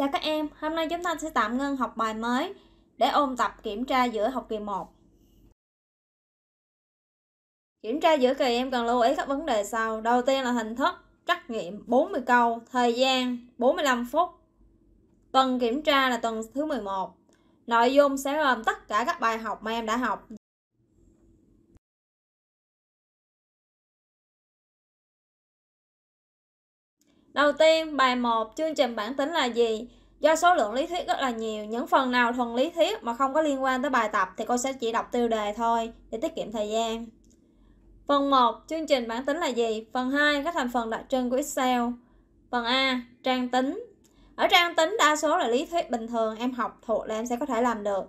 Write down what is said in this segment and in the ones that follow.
Chào các em, hôm nay chúng ta sẽ tạm ngưng học bài mới để ôn tập kiểm tra giữa học kỳ 1. Kiểm tra giữa kỳ em cần lưu ý các vấn đề sau. Đầu tiên là hình thức, trắc nghiệm 40 câu, thời gian 45 phút. Tuần kiểm tra là tuần thứ 11. Nội dung sẽ gồm tất cả các bài học mà em đã học Đầu tiên, bài 1 chương trình bản tính là gì? Do số lượng lý thuyết rất là nhiều, những phần nào thuần lý thuyết mà không có liên quan tới bài tập thì cô sẽ chỉ đọc tiêu đề thôi để tiết kiệm thời gian. Phần 1, chương trình bản tính là gì? Phần 2, các thành phần đặc trưng của Excel. Phần A, trang tính. Ở trang tính đa số là lý thuyết bình thường em học thuộc là em sẽ có thể làm được.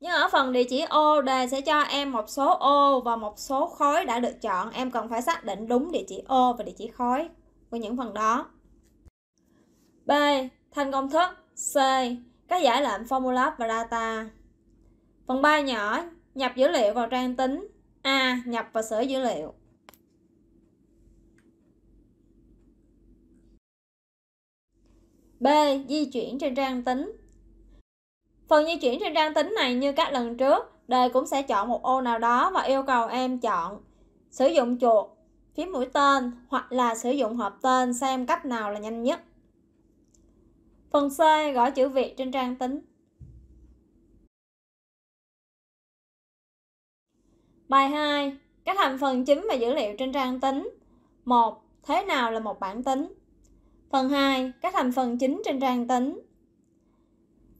Nhưng ở phần địa chỉ ô đề sẽ cho em một số ô và một số khối đã được chọn. Em cần phải xác định đúng địa chỉ ô và địa chỉ khối của những phần đó. B. Thành công thức C. Các giải lệnh formula và data Phần 3 nhỏ, nhập dữ liệu vào trang tính A. Nhập và sửa dữ liệu B. Di chuyển trên trang tính Phần di chuyển trên trang tính này như các lần trước, đề cũng sẽ chọn một ô nào đó và yêu cầu em chọn sử dụng chuột, phím mũi tên hoặc là sử dụng hộp tên xem cách nào là nhanh nhất. Phần C gõ chữ Việt trên trang tính. Bài 2. Các thành phần chính và dữ liệu trên trang tính. 1. Thế nào là một bảng tính? Phần 2. Các thành phần chính trên trang tính.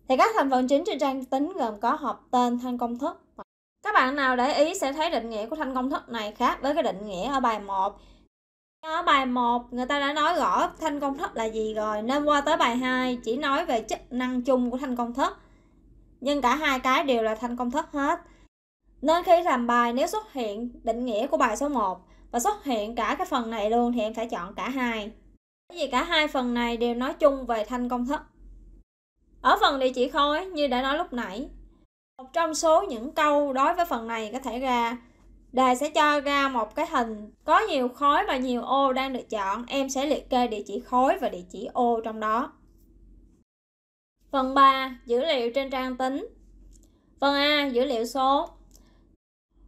Thì các thành phần chính trên trang tính gồm có hộp tên, thanh công thức. Các bạn nào để ý sẽ thấy định nghĩa của thanh công thức này khác với cái định nghĩa ở bài 1 ở bài 1 người ta đã nói rõ thanh công thức là gì rồi nên qua tới bài 2 chỉ nói về chức năng chung của thanh công thức. Nhưng cả hai cái đều là thanh công thức hết. Nên khi làm bài nếu xuất hiện định nghĩa của bài số 1 và xuất hiện cả cái phần này luôn thì em phải chọn cả hai. Bởi vì cả hai phần này đều nói chung về thanh công thức. Ở phần địa chỉ khối như đã nói lúc nãy, một trong số những câu đối với phần này có thể ra Đài sẽ cho ra một cái hình có nhiều khối và nhiều ô đang được chọn. Em sẽ liệt kê địa chỉ khối và địa chỉ ô trong đó. Phần 3. Dữ liệu trên trang tính Phần A. Dữ liệu số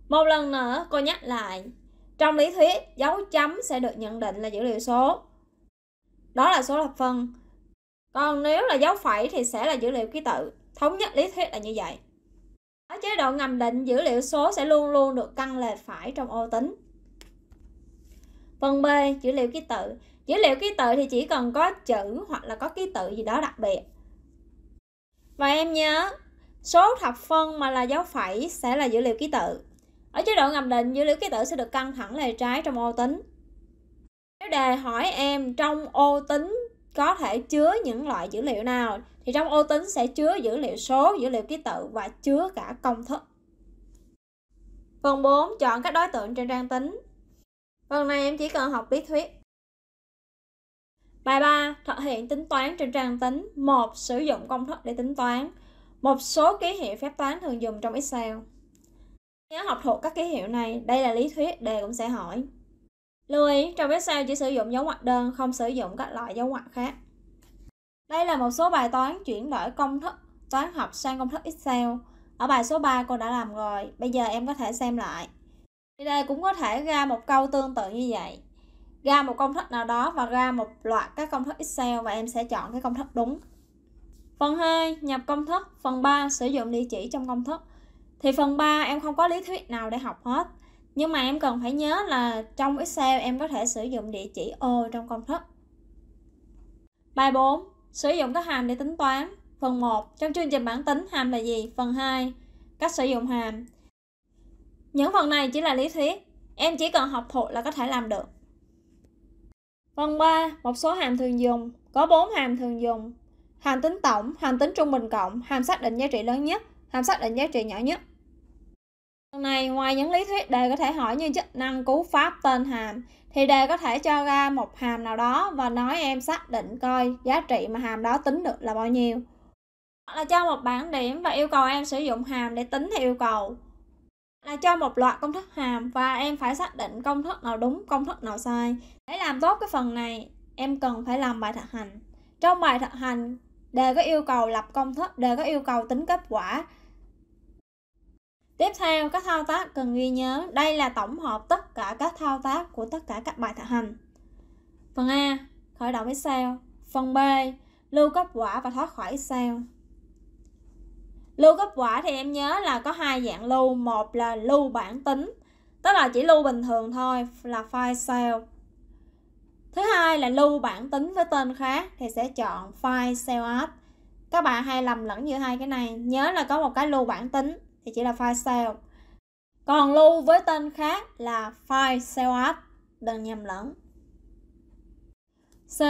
Một lần nữa cô nhắc lại. Trong lý thuyết, dấu chấm sẽ được nhận định là dữ liệu số. Đó là số lập phân. Còn nếu là dấu phẩy thì sẽ là dữ liệu ký tự. Thống nhất lý thuyết là như vậy. Ở chế độ ngầm định, dữ liệu số sẽ luôn luôn được căn lệch phải trong ô tính. Phần B, dữ liệu ký tự. Dữ liệu ký tự thì chỉ cần có chữ hoặc là có ký tự gì đó đặc biệt. Và em nhớ, số thập phân mà là dấu phẩy sẽ là dữ liệu ký tự. Ở chế độ ngầm định, dữ liệu ký tự sẽ được căn thẳng lề trái trong ô tính. Nếu đề hỏi em trong ô tính có thể chứa những loại dữ liệu nào thì trong ô tính sẽ chứa dữ liệu số, dữ liệu ký tự và chứa cả công thức. Phần 4. Chọn các đối tượng trên trang tính. Phần này em chỉ cần học lý thuyết. Bài 3. Thực hiện tính toán trên trang tính. một Sử dụng công thức để tính toán. Một số ký hiệu phép toán thường dùng trong Excel. Nhớ học thuộc các ký hiệu này, đây là lý thuyết, đề cũng sẽ hỏi. Lưu ý, trong Excel chỉ sử dụng dấu ngoặc đơn, không sử dụng các loại dấu ngoặc khác. Đây là một số bài toán chuyển đổi công thức toán học sang công thức Excel. Ở bài số 3 cô đã làm rồi, bây giờ em có thể xem lại. Thì đây cũng có thể ra một câu tương tự như vậy. Ra một công thức nào đó và ra một loạt các công thức Excel và em sẽ chọn cái công thức đúng. Phần 2, nhập công thức. Phần 3, sử dụng địa chỉ trong công thức. Thì phần 3 em không có lý thuyết nào để học hết. Nhưng mà em cần phải nhớ là trong Excel em có thể sử dụng địa chỉ ô trong công thức. Bài 4, Sử dụng các hàm để tính toán Phần 1. Trong chương trình bản tính hàm là gì? Phần 2. Cách sử dụng hàm Những phần này chỉ là lý thuyết Em chỉ cần học thuộc là có thể làm được Phần 3. Một số hàm thường dùng Có 4 hàm thường dùng Hàm tính tổng, hàm tính trung bình cộng, hàm xác định giá trị lớn nhất, hàm xác định giá trị nhỏ nhất này ngoài những lý thuyết đề có thể hỏi như chức năng cú pháp tên hàm thì đề có thể cho ra một hàm nào đó và nói em xác định coi giá trị mà hàm đó tính được là bao nhiêu hoặc là cho một bảng điểm và yêu cầu em sử dụng hàm để tính theo yêu cầu là cho một loạt công thức hàm và em phải xác định công thức nào đúng công thức nào sai để làm tốt cái phần này em cần phải làm bài thực hành trong bài thực hành đề có yêu cầu lập công thức đề có yêu cầu tính kết quả Tiếp theo, các thao tác cần ghi nhớ, đây là tổng hợp tất cả các thao tác của tất cả các bài thực hành. Phần A, khởi động Excel. Phần B, lưu kết quả và thoát khỏi Excel. Lưu kết quả thì em nhớ là có hai dạng lưu, một là lưu bản tính, tức là chỉ lưu bình thường thôi là file Excel. Thứ hai là lưu bản tính với tên khác thì sẽ chọn file Excel app. Các bạn hay lầm lẫn giữa hai cái này, nhớ là có một cái lưu bản tính thì chỉ là file sale còn lưu với tên khác là file sale app đừng nhầm lẫn c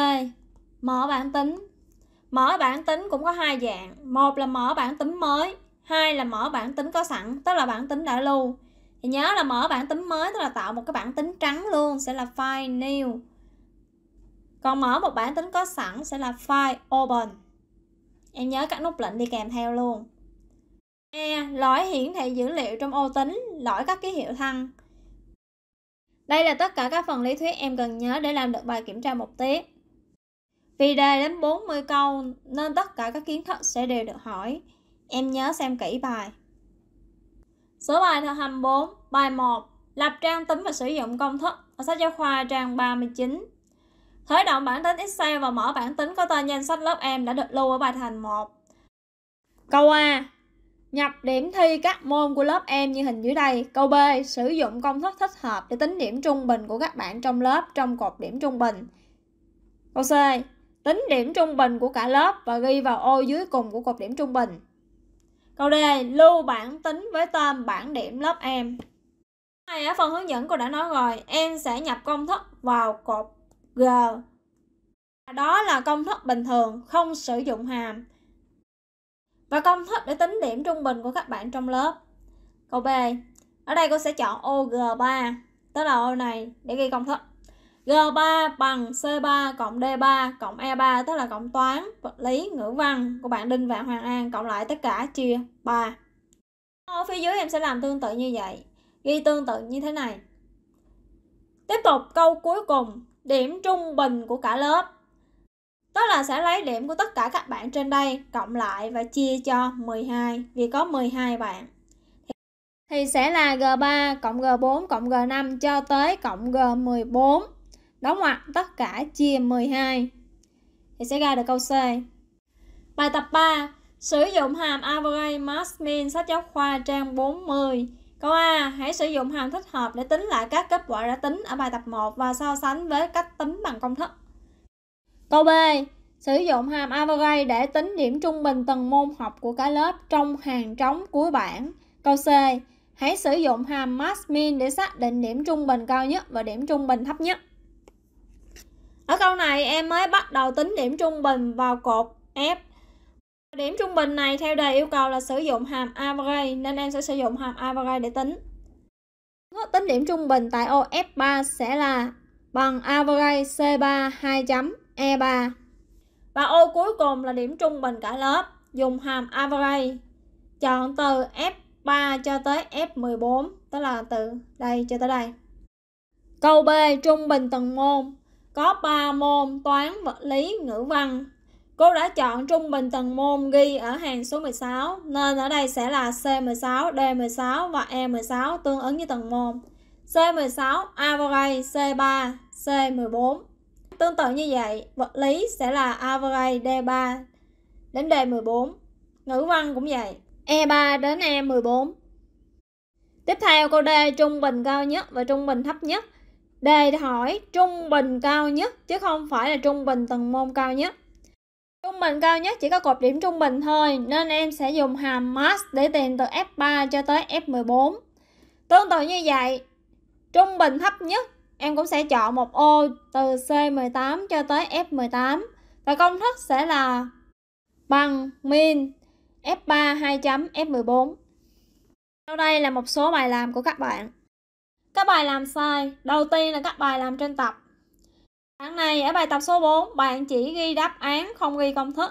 mở bản tính mở bản tính cũng có hai dạng một là mở bản tính mới hai là mở bản tính có sẵn tức là bản tính đã lưu thì nhớ là mở bản tính mới tức là tạo một cái bản tính trắng luôn sẽ là file new còn mở một bản tính có sẵn sẽ là file open em nhớ các nút lệnh đi kèm theo luôn A. Lõi hiển thị dữ liệu trong ô tính, lõi các ký hiệu thăng. Đây là tất cả các phần lý thuyết em cần nhớ để làm được bài kiểm tra một tiết. Vì đề đến 40 câu nên tất cả các kiến thức sẽ đều được hỏi. Em nhớ xem kỹ bài. Số bài thực hành 4, bài 1, lập trang tính và sử dụng công thức ở sách giáo khoa trang 39. Khởi động bản tính Excel và mở bản tính có tên danh sách lớp em đã được lưu ở bài thành 1. Câu A, Nhập điểm thi các môn của lớp em như hình dưới đây. Câu B, sử dụng công thức thích hợp để tính điểm trung bình của các bạn trong lớp trong cột điểm trung bình. Câu C, tính điểm trung bình của cả lớp và ghi vào ô dưới cùng của cột điểm trung bình. Câu D, lưu bảng tính với tên bảng điểm lớp em. Này ở phần hướng dẫn cô đã nói rồi, em sẽ nhập công thức vào cột G. Đó là công thức bình thường, không sử dụng hàm và công thức để tính điểm trung bình của các bạn trong lớp. Câu B. Ở đây cô sẽ chọn ô G3, tức là ô này để ghi công thức. G3 bằng C3 cộng D3 cộng E3 tức là cộng toán, vật lý, ngữ văn của bạn Đinh và Hoàng An cộng lại tất cả chia 3. Ở phía dưới em sẽ làm tương tự như vậy, ghi tương tự như thế này. Tiếp tục câu cuối cùng, điểm trung bình của cả lớp đó là sẽ lấy điểm của tất cả các bạn trên đây cộng lại và chia cho 12 vì có 12 bạn. Thì sẽ là G3 cộng G4 cộng G5 cho tới cộng G14. Đóng ngoặc tất cả chia 12. Thì sẽ ra được câu C. Bài tập 3. Sử dụng hàm average max min sách giáo khoa trang 40. Câu A, hãy sử dụng hàm thích hợp để tính lại các kết quả đã tính ở bài tập 1 và so sánh với cách tính bằng công thức. Câu B. Sử dụng hàm average để tính điểm trung bình từng môn học của cả lớp trong hàng trống cuối bảng. Câu C. Hãy sử dụng hàm max min để xác định điểm trung bình cao nhất và điểm trung bình thấp nhất. Ở câu này em mới bắt đầu tính điểm trung bình vào cột F. Điểm trung bình này theo đề yêu cầu là sử dụng hàm average nên em sẽ sử dụng hàm average để tính. Tính điểm trung bình tại ô F3 sẽ là bằng average C3 2 chấm E3. Và ô cuối cùng là điểm trung bình cả lớp, dùng hàm average. Chọn từ F3 cho tới F14, tức là từ đây cho tới đây. Câu B, trung bình từng môn. Có 3 môn toán, vật lý, ngữ văn. Cô đã chọn trung bình từng môn ghi ở hàng số 16, nên ở đây sẽ là C16, D16 và E16 tương ứng với từng môn. C16 average C3, C14 Tương tự như vậy, vật lý sẽ là average D3 đến D14. Ngữ văn cũng vậy, E3 đến E14. Tiếp theo câu D trung bình cao nhất và trung bình thấp nhất. Đề hỏi trung bình cao nhất chứ không phải là trung bình từng môn cao nhất. Trung bình cao nhất chỉ có cột điểm trung bình thôi nên em sẽ dùng hàm max để tìm từ F3 cho tới F14. Tương tự như vậy, trung bình thấp nhất em cũng sẽ chọn một ô từ C18 cho tới F18 và công thức sẽ là bằng min F3 2 chấm F14. Sau đây là một số bài làm của các bạn. Các bài làm sai, đầu tiên là các bài làm trên tập. bạn này ở bài tập số 4, bạn chỉ ghi đáp án không ghi công thức.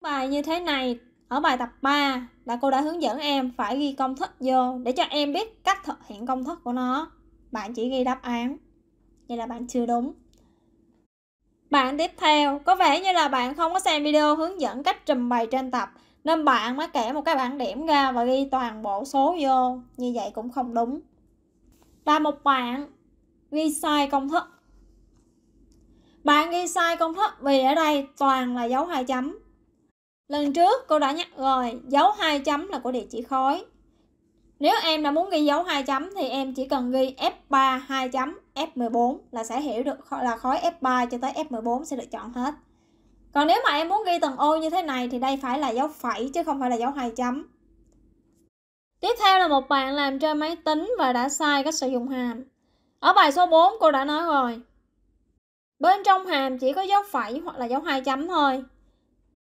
Bài như thế này ở bài tập 3 là cô đã hướng dẫn em phải ghi công thức vô để cho em biết cách thực hiện công thức của nó. Bạn chỉ ghi đáp án. Vậy là bạn chưa đúng Bạn tiếp theo Có vẻ như là bạn không có xem video hướng dẫn cách trình bày trên tập Nên bạn mới kể một cái bảng điểm ra và ghi toàn bộ số vô Như vậy cũng không đúng và một bạn ghi sai công thức Bạn ghi sai công thức vì ở đây toàn là dấu hai chấm Lần trước cô đã nhắc rồi, dấu hai chấm là của địa chỉ khối. Nếu em đã muốn ghi dấu hai chấm thì em chỉ cần ghi F3 hai chấm F14 là sẽ hiểu được là khối F3 cho tới F14 sẽ được chọn hết. Còn nếu mà em muốn ghi từng ô như thế này thì đây phải là dấu phẩy chứ không phải là dấu hai chấm. Tiếp theo là một bạn làm trên máy tính và đã sai cách sử dụng hàm. Ở bài số 4 cô đã nói rồi. Bên trong hàm chỉ có dấu phẩy hoặc là dấu hai chấm thôi.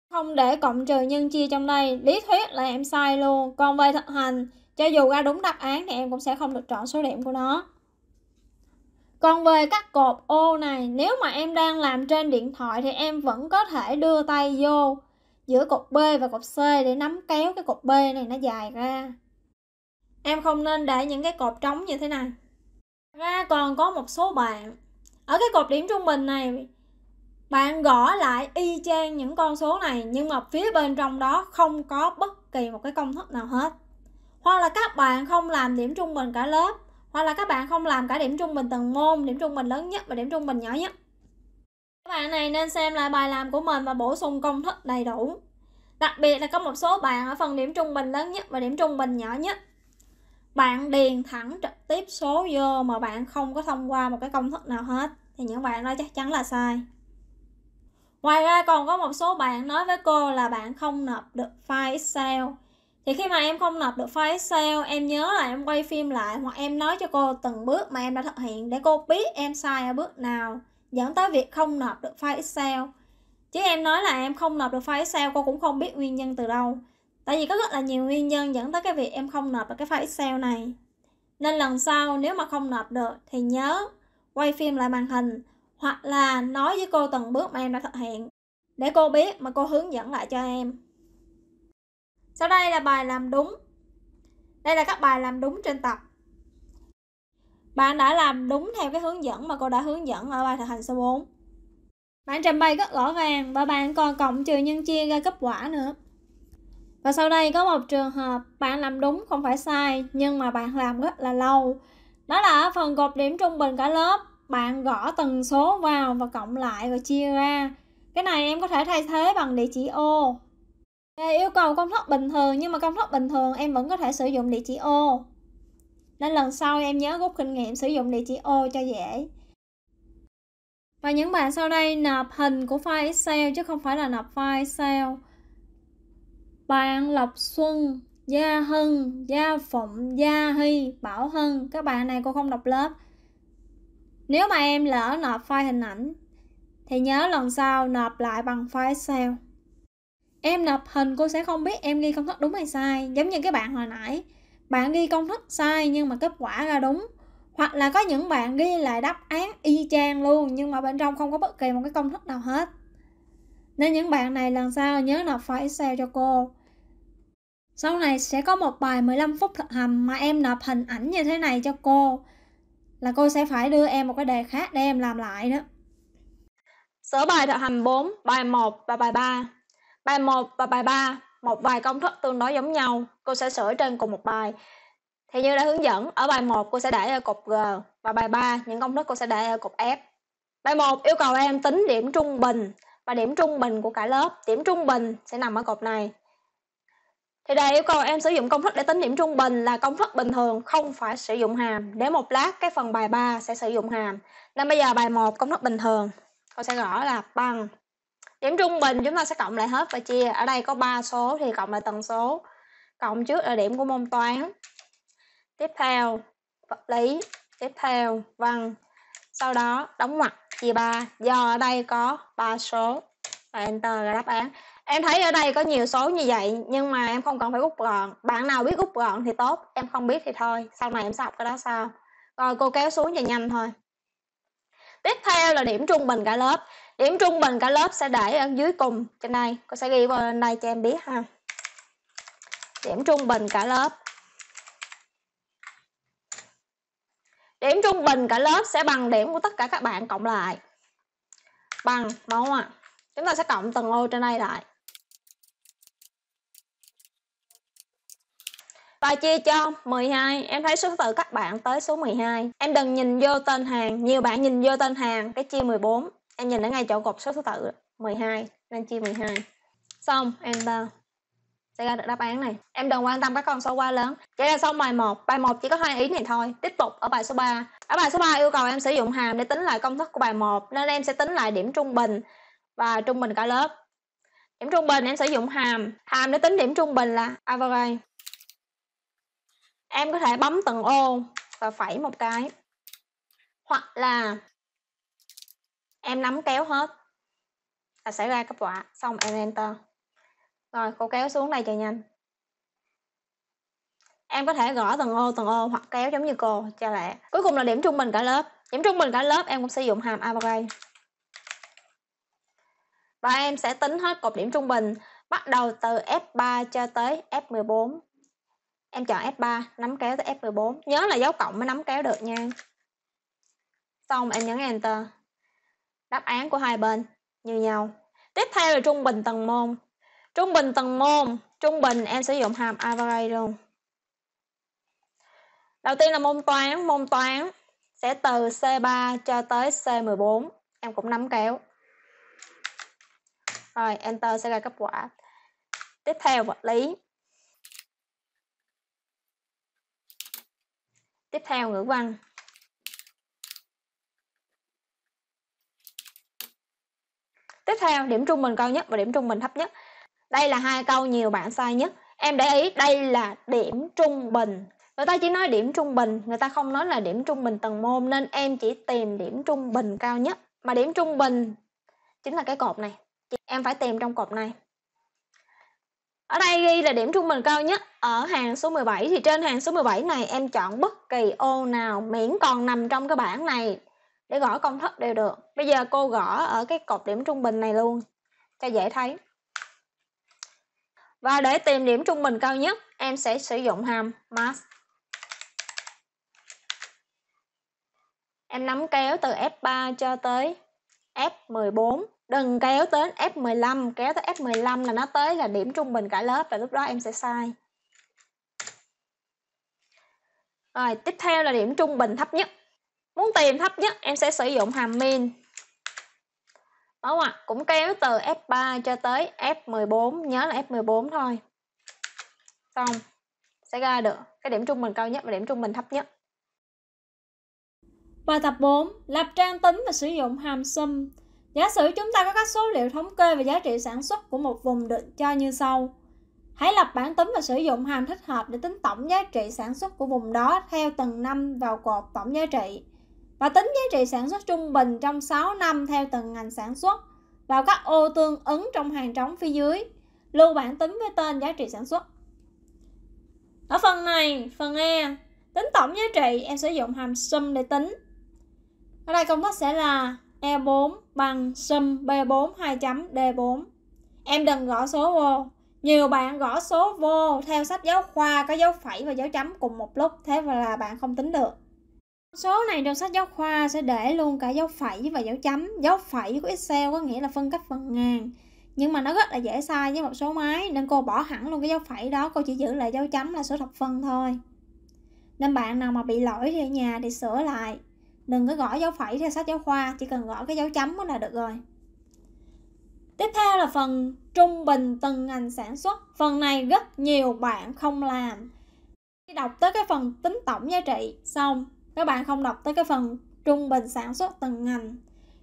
Không để cộng trừ nhân chia trong đây, lý thuyết là em sai luôn. Còn về thực hành, cho dù ra đúng đáp án thì em cũng sẽ không được chọn số điểm của nó còn về các cột ô này nếu mà em đang làm trên điện thoại thì em vẫn có thể đưa tay vô giữa cột B và cột C để nắm kéo cái cột B này nó dài ra em không nên để những cái cột trống như thế này ra còn có một số bạn ở cái cột điểm trung bình này bạn gõ lại y chang những con số này nhưng mà phía bên trong đó không có bất kỳ một cái công thức nào hết hoặc là các bạn không làm điểm trung bình cả lớp hoặc là các bạn không làm cả điểm trung bình từng môn điểm trung bình lớn nhất và điểm trung bình nhỏ nhất các bạn này nên xem lại bài làm của mình và bổ sung công thức đầy đủ đặc biệt là có một số bạn ở phần điểm trung bình lớn nhất và điểm trung bình nhỏ nhất bạn điền thẳng trực tiếp số vô mà bạn không có thông qua một cái công thức nào hết thì những bạn đó chắc chắn là sai ngoài ra còn có một số bạn nói với cô là bạn không nộp được file excel thì khi mà em không nộp được file Excel em nhớ là em quay phim lại hoặc em nói cho cô từng bước mà em đã thực hiện để cô biết em sai ở bước nào dẫn tới việc không nộp được file Excel chứ em nói là em không nộp được file Excel cô cũng không biết nguyên nhân từ đâu tại vì có rất là nhiều nguyên nhân dẫn tới cái việc em không nộp được cái file Excel này nên lần sau nếu mà không nộp được thì nhớ quay phim lại màn hình hoặc là nói với cô từng bước mà em đã thực hiện để cô biết mà cô hướng dẫn lại cho em sau đây là bài làm đúng. Đây là các bài làm đúng trên tập. Bạn đã làm đúng theo cái hướng dẫn mà cô đã hướng dẫn ở bài thực hành số 4. Bạn trình bày rất rõ ràng và bạn còn cộng trừ nhân chia ra kết quả nữa. Và sau đây có một trường hợp bạn làm đúng không phải sai nhưng mà bạn làm rất là lâu. Đó là ở phần gộp điểm trung bình cả lớp, bạn gõ tần số vào và cộng lại rồi chia ra. Cái này em có thể thay thế bằng địa chỉ ô yêu cầu công thức bình thường nhưng mà công thức bình thường em vẫn có thể sử dụng địa chỉ ô. Nên lần sau em nhớ rút kinh nghiệm sử dụng địa chỉ ô cho dễ. Và những bạn sau đây nạp hình của file Excel chứ không phải là nạp file Excel. Bạn Lộc Xuân, Gia Hân, Gia Phụng, Gia Hy, Bảo Hân. Các bạn này cô không đọc lớp. Nếu mà em lỡ nộp file hình ảnh thì nhớ lần sau nộp lại bằng file Excel em nộp hình cô sẽ không biết em ghi công thức đúng hay sai giống như cái bạn hồi nãy bạn ghi công thức sai nhưng mà kết quả ra đúng hoặc là có những bạn ghi lại đáp án y chang luôn nhưng mà bên trong không có bất kỳ một cái công thức nào hết nên những bạn này lần sau nhớ nộp file Excel cho cô sau này sẽ có một bài 15 phút thực hành mà em nộp hình ảnh như thế này cho cô là cô sẽ phải đưa em một cái đề khác để em làm lại đó. Sở bài thực hành 4, bài 1 và bài 3 Bài 1 và bài 3, một vài công thức tương đối giống nhau, cô sẽ sửa trên cùng một bài. Thì như đã hướng dẫn, ở bài 1 cô sẽ để ở cột G và bài 3 những công thức cô sẽ để ở cột F. Bài 1 yêu cầu em tính điểm trung bình và điểm trung bình của cả lớp. Điểm trung bình sẽ nằm ở cột này. Thì đây yêu cầu em sử dụng công thức để tính điểm trung bình là công thức bình thường không phải sử dụng hàm. Để một lát cái phần bài 3 sẽ sử dụng hàm. Nên bây giờ bài 1 công thức bình thường. Cô sẽ gõ là bằng điểm trung bình chúng ta sẽ cộng lại hết và chia ở đây có 3 số thì cộng lại tần số cộng trước là điểm của môn toán tiếp theo vật lý tiếp theo văn sau đó đóng ngoặc chia 3 do ở đây có 3 số và enter là đáp án em thấy ở đây có nhiều số như vậy nhưng mà em không cần phải rút gọn bạn nào biết rút gọn thì tốt em không biết thì thôi sau này em sẽ học cái đó sau rồi cô kéo xuống cho nhanh thôi tiếp theo là điểm trung bình cả lớp điểm trung bình cả lớp sẽ để ở dưới cùng trên này cô sẽ ghi vào đây cho em biết ha điểm trung bình cả lớp điểm trung bình cả lớp sẽ bằng điểm của tất cả các bạn cộng lại bằng đúng không ạ chúng ta sẽ cộng từng ô trên đây lại và chia cho 12 em thấy số tự các bạn tới số 12 em đừng nhìn vô tên hàng nhiều bạn nhìn vô tên hàng cái chia 14 em nhìn ở ngay chỗ gộp số thứ tự 12 nên chia 12 xong em ta ờ, sẽ ra được đáp án này em đừng quan tâm các con số quá lớn vậy là xong bài 1 bài 1 chỉ có hai ý này thôi tiếp tục ở bài số 3 ở bài số 3 yêu cầu em sử dụng hàm để tính lại công thức của bài 1 nên em sẽ tính lại điểm trung bình và trung bình cả lớp điểm trung bình em sử dụng hàm hàm để tính điểm trung bình là average em có thể bấm từng ô và phẩy một cái hoặc là em nắm kéo hết là sẽ ra kết quả xong em enter rồi cô kéo xuống đây cho nhanh em có thể gõ từng ô từng ô hoặc kéo giống như cô cho lẹ cuối cùng là điểm trung bình cả lớp điểm trung bình cả lớp em cũng sử dụng hàm average và em sẽ tính hết cột điểm trung bình bắt đầu từ F3 cho tới F14 em chọn F3 nắm kéo tới F14 nhớ là dấu cộng mới nắm kéo được nha xong em nhấn enter Đáp án của hai bên như nhau. Tiếp theo là trung bình tầng môn. Trung bình tầng môn, trung bình em sử dụng hàm average luôn. Đầu tiên là môn toán, môn toán sẽ từ C3 cho tới C14, em cũng nắm kéo. Rồi, enter sẽ ra kết quả. Tiếp theo vật lý. Tiếp theo ngữ văn. Tiếp theo, điểm trung bình cao nhất và điểm trung bình thấp nhất. Đây là hai câu nhiều bạn sai nhất. Em để ý đây là điểm trung bình. Người ta chỉ nói điểm trung bình, người ta không nói là điểm trung bình tầng môn nên em chỉ tìm điểm trung bình cao nhất. Mà điểm trung bình chính là cái cột này. Em phải tìm trong cột này. Ở đây ghi là điểm trung bình cao nhất ở hàng số 17 thì trên hàng số 17 này em chọn bất kỳ ô nào miễn còn nằm trong cái bảng này để gõ công thức đều được bây giờ cô gõ ở cái cột điểm trung bình này luôn cho dễ thấy và để tìm điểm trung bình cao nhất em sẽ sử dụng hàm max em nắm kéo từ F3 cho tới F14 đừng kéo tới F15 kéo tới F15 là nó tới là điểm trung bình cả lớp và lúc đó em sẽ sai rồi tiếp theo là điểm trung bình thấp nhất Muốn tìm thấp nhất em sẽ sử dụng hàm min. Đúng ạ, cũng kéo từ F3 cho tới F14, nhớ là F14 thôi. Xong, sẽ ra được cái điểm trung bình cao nhất và điểm trung bình thấp nhất. Bài tập 4, lập trang tính và sử dụng hàm sum. Giả sử chúng ta có các số liệu thống kê về giá trị sản xuất của một vùng định cho như sau. Hãy lập bản tính và sử dụng hàm thích hợp để tính tổng giá trị sản xuất của vùng đó theo từng năm vào cột tổng giá trị và tính giá trị sản xuất trung bình trong 6 năm theo từng ngành sản xuất vào các ô tương ứng trong hàng trống phía dưới lưu bản tính với tên giá trị sản xuất ở phần này phần E tính tổng giá trị em sử dụng hàm sum để tính ở đây công thức sẽ là E4 bằng sum B4 2 chấm D4 em đừng gõ số vô nhiều bạn gõ số vô theo sách giáo khoa có dấu phẩy và dấu chấm cùng một lúc thế là bạn không tính được Số này trong sách giáo khoa sẽ để luôn cả dấu phẩy và dấu chấm. Dấu phẩy của Excel có nghĩa là phân cách phần ngàn. Nhưng mà nó rất là dễ sai với một số máy nên cô bỏ hẳn luôn cái dấu phẩy đó, cô chỉ giữ lại dấu chấm là số thập phân thôi. Nên bạn nào mà bị lỗi thì ở nhà thì sửa lại. Đừng có gõ dấu phẩy theo sách giáo khoa, chỉ cần gõ cái dấu chấm là được rồi. Tiếp theo là phần trung bình từng ngành sản xuất. Phần này rất nhiều bạn không làm. Khi đọc tới cái phần tính tổng giá trị xong các bạn không đọc tới cái phần trung bình sản xuất từng ngành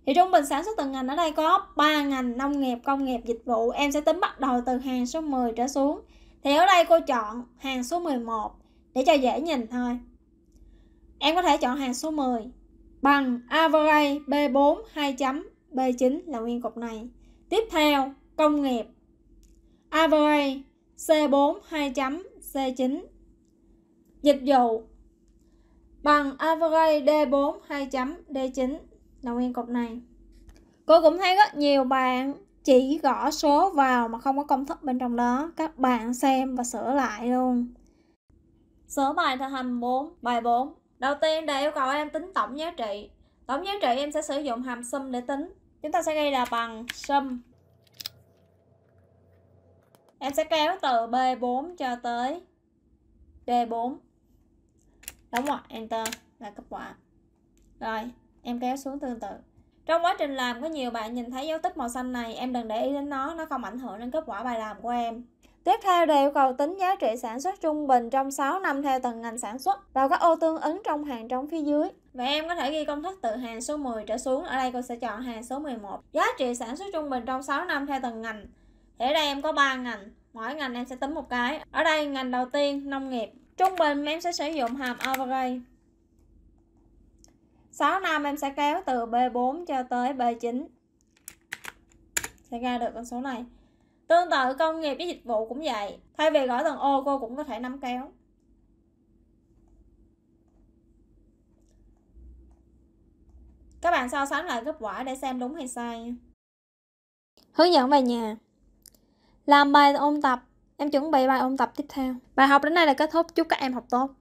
thì trung bình sản xuất từng ngành ở đây có 3 ngành nông nghiệp công nghiệp dịch vụ em sẽ tính bắt đầu từ hàng số 10 trở xuống thì ở đây cô chọn hàng số 11 để cho dễ nhìn thôi em có thể chọn hàng số 10 bằng average B4 2 B9 là nguyên cục này tiếp theo công nghiệp average C4 2 C9 dịch vụ bằng average D4 2 chấm D9 là nguyên cột này. Cô cũng thấy rất nhiều bạn chỉ gõ số vào mà không có công thức bên trong đó. Các bạn xem và sửa lại luôn. Sửa bài thực hành 4, bài 4. Đầu tiên đề yêu cầu em tính tổng giá trị. Tổng giá trị em sẽ sử dụng hàm sum để tính. Chúng ta sẽ gây là bằng sum. Em sẽ kéo từ B4 cho tới D4 đóng ngoặc enter là kết quả rồi em kéo xuống tương tự trong quá trình làm có nhiều bạn nhìn thấy dấu tích màu xanh này em đừng để ý đến nó nó không ảnh hưởng đến kết quả bài làm của em Tiếp theo đều cầu tính giá trị sản xuất trung bình trong 6 năm theo từng ngành sản xuất vào các ô tương ứng trong hàng trống phía dưới. Và em có thể ghi công thức từ hàng số 10 trở xuống, ở đây cô sẽ chọn hàng số 11. Giá trị sản xuất trung bình trong 6 năm theo từng ngành. Thì ở đây em có 3 ngành, mỗi ngành em sẽ tính một cái. Ở đây ngành đầu tiên nông nghiệp, Trung bình em sẽ sử dụng hàm average 6 năm em sẽ kéo từ B4 cho tới B9 Sẽ ra được con số này Tương tự công nghiệp với dịch vụ cũng vậy Thay vì gõ từng ô cô cũng có thể nắm kéo Các bạn so sánh lại kết quả để xem đúng hay sai Hướng dẫn về nhà Làm bài ôn tập Em chuẩn bị bài ôn tập tiếp theo. Bài học đến đây là kết thúc. Chúc các em học tốt.